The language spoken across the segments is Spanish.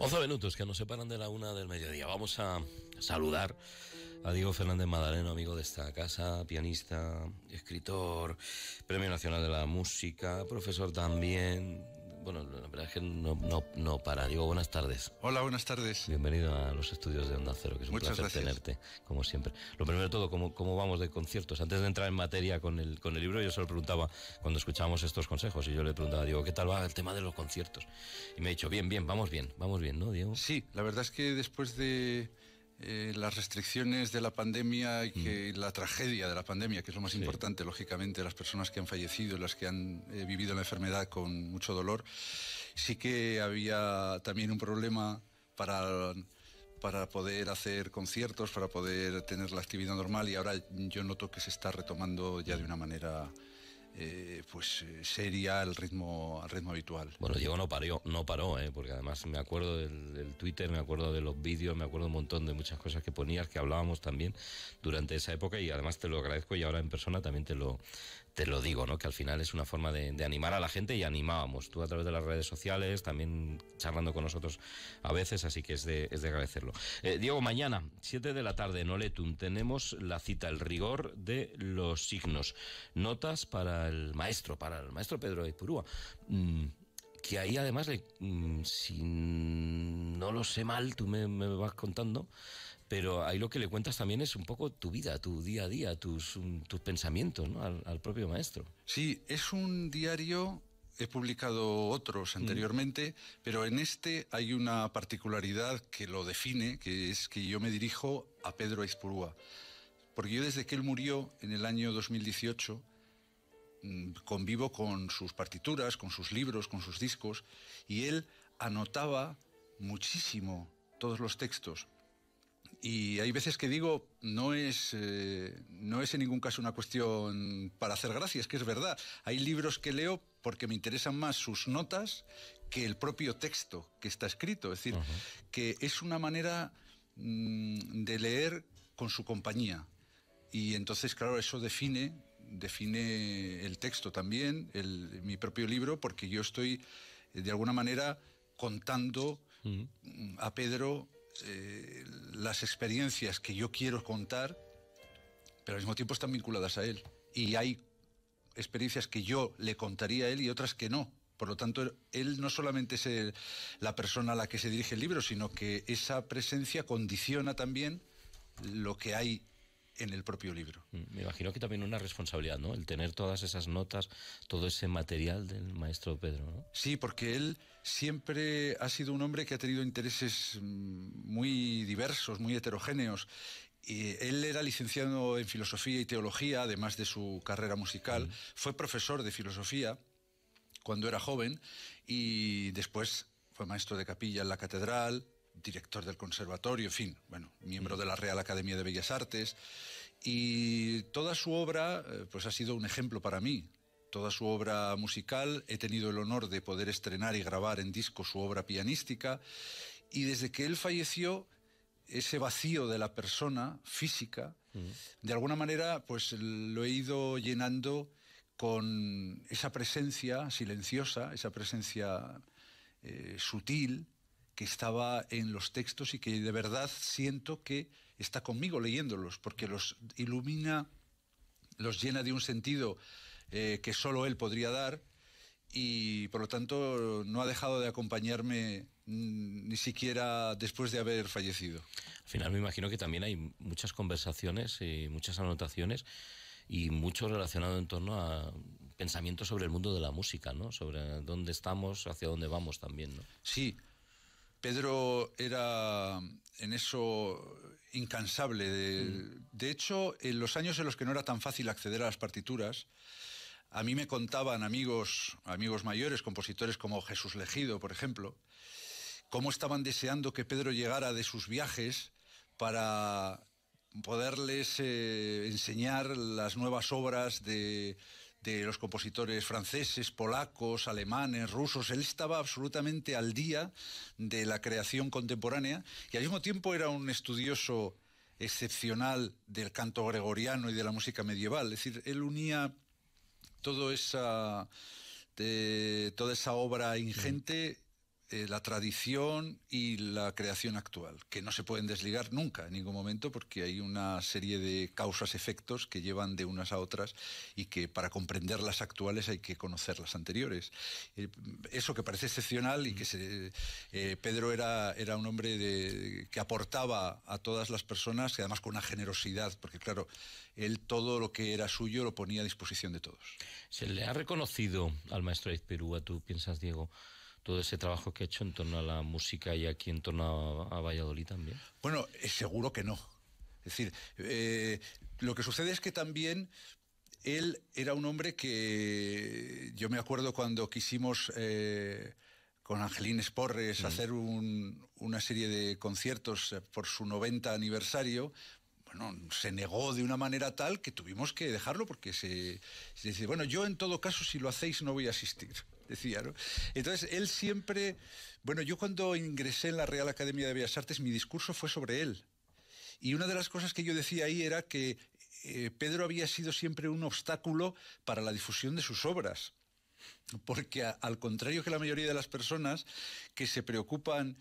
11 minutos que nos separan de la una del mediodía. Vamos a saludar a Diego Fernández Madaleno, amigo de esta casa, pianista, escritor, Premio Nacional de la Música, profesor también, bueno, la verdad es que no, no, para. Digo, buenas tardes. Hola, buenas tardes. Bienvenido a los estudios de Onda Cero, que es un placer tenerte, como siempre. Lo primero de todo, ¿cómo, ¿cómo, vamos de conciertos? Antes de entrar en materia con el, con el libro, yo se preguntaba cuando escuchábamos estos consejos y yo le preguntaba, digo, ¿qué tal va el tema de los conciertos? Y me ha dicho, bien, bien, vamos bien, vamos bien, ¿no, Diego? Sí, la verdad es que después de eh, las restricciones de la pandemia y que mm. la tragedia de la pandemia, que es lo más importante, lógicamente, las personas que han fallecido, las que han eh, vivido la enfermedad con mucho dolor, sí que había también un problema para para poder hacer conciertos, para poder tener la actividad normal y ahora yo noto que se está retomando ya de una manera eh, pues eh, sería al ritmo, al ritmo habitual. Bueno, Diego no paró, no paró, ¿eh? porque además me acuerdo del, del, Twitter, me acuerdo de los vídeos, me acuerdo un montón de muchas cosas que ponías, que hablábamos también durante esa época y además te lo agradezco y ahora en persona también te lo, te lo digo, ¿no? Que al final es una forma de, animar a la gente y animábamos. Tú a través de las redes sociales, también charlando con nosotros a veces, así que es de, es de agradecerlo. Eh, Diego, mañana, 7 de la tarde en Oletum, tenemos la cita, el rigor de los signos. Notas para el maestro, para el maestro Pedro de Purúa. Mm, que ahí además, mm, si no lo sé mal, tú me, me vas contando, pero ahí lo que le cuentas también es un poco tu vida, tu día a día, tus, tus pensamientos ¿no? al, propio maestro. Sí, es un diario, he publicado otros mm. anteriormente, pero en este hay una particularidad que lo define, que es que yo me dirijo a Pedro Aizpurúa, porque yo desde que él murió en el año 2018, mm, convivo con sus partituras, con sus libros, con sus discos, y él anotaba muchísimo todos los textos. Y hay veces que digo, no es, eh, no es en ningún caso una cuestión para hacer gracias es que es verdad. Hay libros que leo porque me interesan más sus notas que el propio texto que está escrito. Es decir, que es una manera mm, de leer con su compañía. Y entonces, claro, eso define, define el texto también, mi propio libro, porque yo estoy, de alguna manera, contando mm, a Pedro eh, las experiencias que yo quiero contar, pero al mismo tiempo están vinculadas a él. Y hay experiencias que yo le contaría a él y otras que no. Por lo tanto, él no solamente es la persona a la que se dirige el libro, sino que esa presencia condiciona también lo que hay en el propio libro. Mm, me imagino que también una responsabilidad, ¿no? El tener todas esas notas, todo ese material del maestro Pedro, ¿no? Sí, porque él siempre ha sido un hombre que ha tenido intereses mm, muy diversos, muy heterogéneos. Y él era licenciado en filosofía y teología, además de su carrera musical. Mm. Fue profesor de filosofía cuando era joven y después fue maestro de capilla en la catedral, director del conservatorio, en fin, bueno, miembro de la Real Academia de Bellas Artes. Y toda su obra, eh, pues ha sido un ejemplo para mí. Toda su obra musical, he tenido el honor de poder estrenar y grabar en disco su obra pianística. Y desde que él falleció, ese vacío de la persona física, de alguna manera, pues lo he ido llenando con esa presencia silenciosa, esa presencia eh, sutil, que estaba en los textos y que de verdad siento que está conmigo leyéndolos, porque los ilumina, los llena de un sentido eh, que solo él podría dar y por lo tanto no ha dejado de acompañarme mm, ni siquiera después de haber fallecido. Al final me imagino que también hay muchas conversaciones y muchas anotaciones y mucho relacionado en torno a pensamientos sobre el mundo de la música, ¿no? Sobre dónde estamos, hacia dónde vamos también, ¿no? Sí, Pedro era en eso incansable. Mm. De, hecho, en los años en los que no era tan fácil acceder a las partituras, a mí me contaban amigos, amigos mayores, compositores como Jesús Legido, por ejemplo, cómo estaban deseando que Pedro llegara de sus viajes para poderles eh, enseñar las nuevas obras de de los compositores franceses, polacos, alemanes, rusos. Él estaba absolutamente al día de la creación contemporánea y al mismo tiempo era un estudioso excepcional del canto gregoriano y de la música medieval. Es decir, él unía esa, eh, toda esa obra ingente eh, la tradición y la creación actual, que no se pueden desligar nunca en ningún momento porque hay una serie de causas-efectos que llevan de unas a otras y que para comprender las actuales hay que conocer las anteriores. Eh, eso que parece excepcional y que se, eh, Pedro era, era un hombre que aportaba a todas las personas y además con una generosidad, porque claro, él todo lo que era suyo lo ponía a disposición de todos. Se le ha reconocido al maestro de Perú, a tú piensas, Diego, todo ese trabajo que ha hecho en torno a la música y aquí en torno a, Valladolid también. Bueno, eh, seguro que no. Es decir, eh, lo que sucede es que también él era un hombre que yo me acuerdo cuando quisimos eh, con Angelín Esporres hacer una serie de conciertos por su 90 aniversario, bueno, se negó de una manera tal que tuvimos que dejarlo porque se, se, dice, bueno, yo en todo caso si lo hacéis no voy a asistir decía, ¿no? Entonces, él siempre, bueno, yo cuando ingresé en la Real Academia de Bellas Artes, mi discurso fue sobre él. Y una de las cosas que yo decía ahí era que eh, Pedro había sido siempre un obstáculo para la difusión de sus obras. Porque al contrario que la mayoría de las personas que se preocupan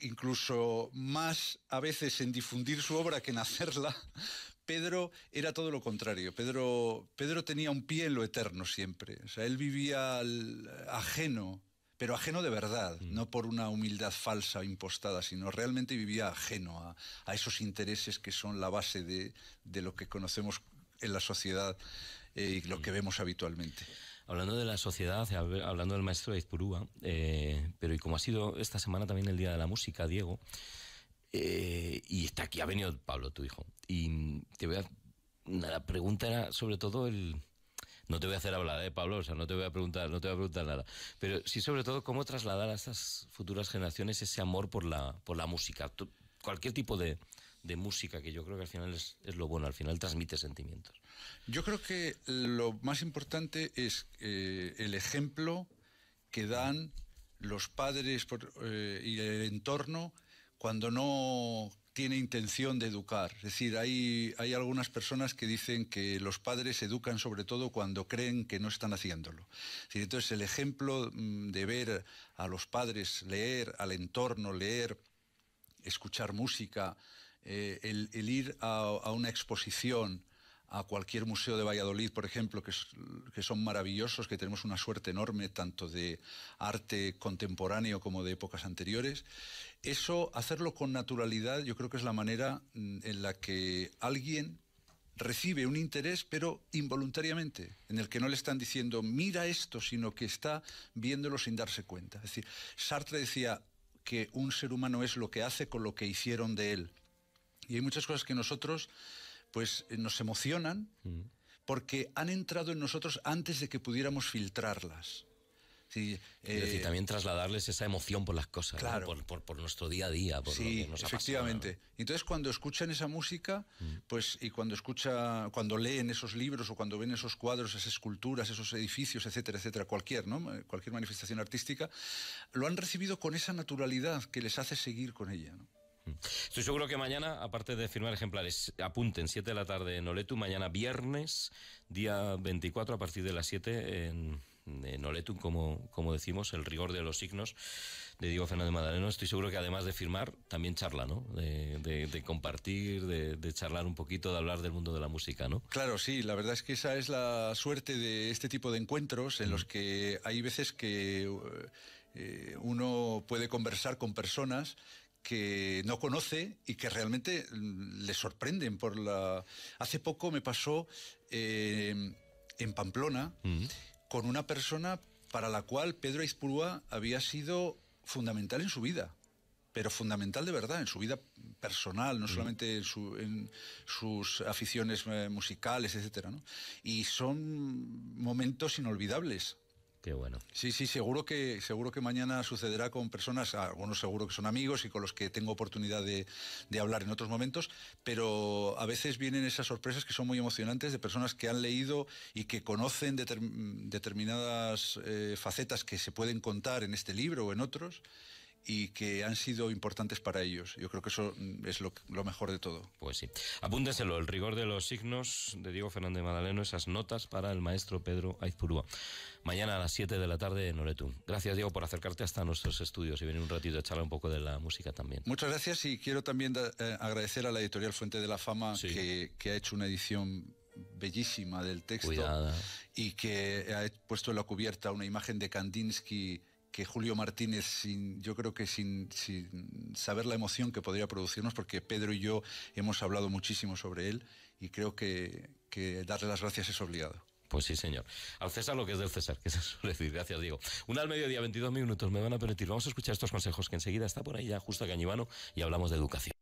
incluso más a veces en difundir su obra que en hacerla, Pedro era todo lo contrario. Pedro, Pedro tenía un pie en lo eterno siempre. O sea, él vivía ajeno, pero ajeno de verdad, mm. no por una humildad falsa o impostada, sino realmente vivía ajeno a, esos intereses que son la base de, lo que conocemos en la sociedad eh, y lo mm. que vemos habitualmente. Hablando de la sociedad, hablando del maestro de Izpurúa, eh, pero y como ha sido esta semana también el Día de la Música, Diego, eh, y está aquí, ha venido Pablo, tu hijo, y te voy a... La pregunta era sobre todo el... No te voy a hacer hablar, eh, Pablo? O sea, no te voy a preguntar, no te voy a preguntar nada. Pero sí, sobre todo, cómo trasladar a estas futuras generaciones ese amor por la, por la música. cualquier tipo de, de música, que yo creo que al final es, lo bueno, al final transmite sentimientos. Yo creo que lo más importante es eh, el ejemplo que dan los padres eh, y el entorno cuando no tiene intención de educar. Es decir, hay, hay algunas personas que dicen que los padres educan sobre todo cuando creen que no están haciéndolo. Entonces, el ejemplo mm, de ver a los padres leer, al entorno leer, escuchar música, eh, el, ir a, una exposición, a cualquier museo de Valladolid, por ejemplo, que, que, son maravillosos, que tenemos una suerte enorme tanto de arte contemporáneo como de épocas anteriores, eso, hacerlo con naturalidad, yo creo que es la manera mm, en la que alguien recibe un interés, pero involuntariamente, en el que no le están diciendo, mira esto, sino que está viéndolo sin darse cuenta. Es decir, Sartre decía que un ser humano es lo que hace con lo que hicieron de él. Y hay muchas cosas que nosotros pues eh, nos emocionan mm. porque han entrado en nosotros antes de que pudiéramos filtrarlas. Y decir, eh, también trasladarles esa emoción por las cosas, por, nuestro día a día, por lo que nos efectivamente. Entonces, cuando escuchan esa música, mm. pues y cuando escucha, cuando leen esos libros o cuando ven esos cuadros, esas esculturas, esos edificios, etcétera, etcétera, cualquier, eh, cualquier manifestación artística, lo han recibido con esa naturalidad que les hace seguir con ella, ¿no? Estoy seguro que mañana, aparte de firmar ejemplares, apunten 7 de la tarde en Oletu, mañana viernes, día 24 a partir de las 7 en, en Oletu, como, como decimos, el rigor de los signos de Diego Fernández Madaleno. Estoy seguro que además de firmar, también charla, ¿no? De, compartir, de, charlar un poquito, de hablar del mundo de la música, ¿no? Claro, sí, la verdad es que esa es la suerte de este tipo de encuentros en los que hay veces que eh, uno puede conversar con personas que no conoce y que realmente mm, le sorprenden por la. Hace poco me pasó eh, en Pamplona mm. con una persona para la cual Pedro Aizpurua había sido fundamental en su vida pero fundamental de verdad en su vida personal, no mm. solamente en, sus aficiones eh, musicales, etc. Y son momentos inolvidables Sí, sí, seguro que, seguro que mañana sucederá con personas, algunos ah, seguro que son amigos y con los que tengo oportunidad de, hablar en otros momentos, pero a veces vienen esas sorpresas que son muy emocionantes de personas que han leído y que conocen determinadas eh, facetas que se pueden contar en este libro o en otros y que han sido importantes para ellos. Yo creo que eso mm, es lo, mejor de todo. Pues sí. Apúnteselo, el rigor de los signos de Diego Fernández Madaleno, esas notas para el maestro Pedro Aizpurúa. Mañana a las 7 de la tarde en Oretún. Gracias, Diego, por acercarte hasta nuestros estudios y venir un ratito a echarle un poco de la música también. Muchas gracias y quiero también eh, agradecer a la editorial Fuente de la Fama que, que ha hecho una edición bellísima del texto y que ha puesto en la cubierta una imagen de Kandinsky que Julio Martínez, sin, yo creo que sin, saber la emoción que podría producirnos, porque Pedro y yo hemos hablado muchísimo sobre él y creo que, darle las gracias es obligado. Pues sí, señor. Al César lo que es del César, que se suele decir. Gracias, Diego. Una al mediodía, 22 minutos, me van a permitir. Vamos a escuchar estos consejos, que enseguida está por ahí ya justo Cañivano y hablamos de educación.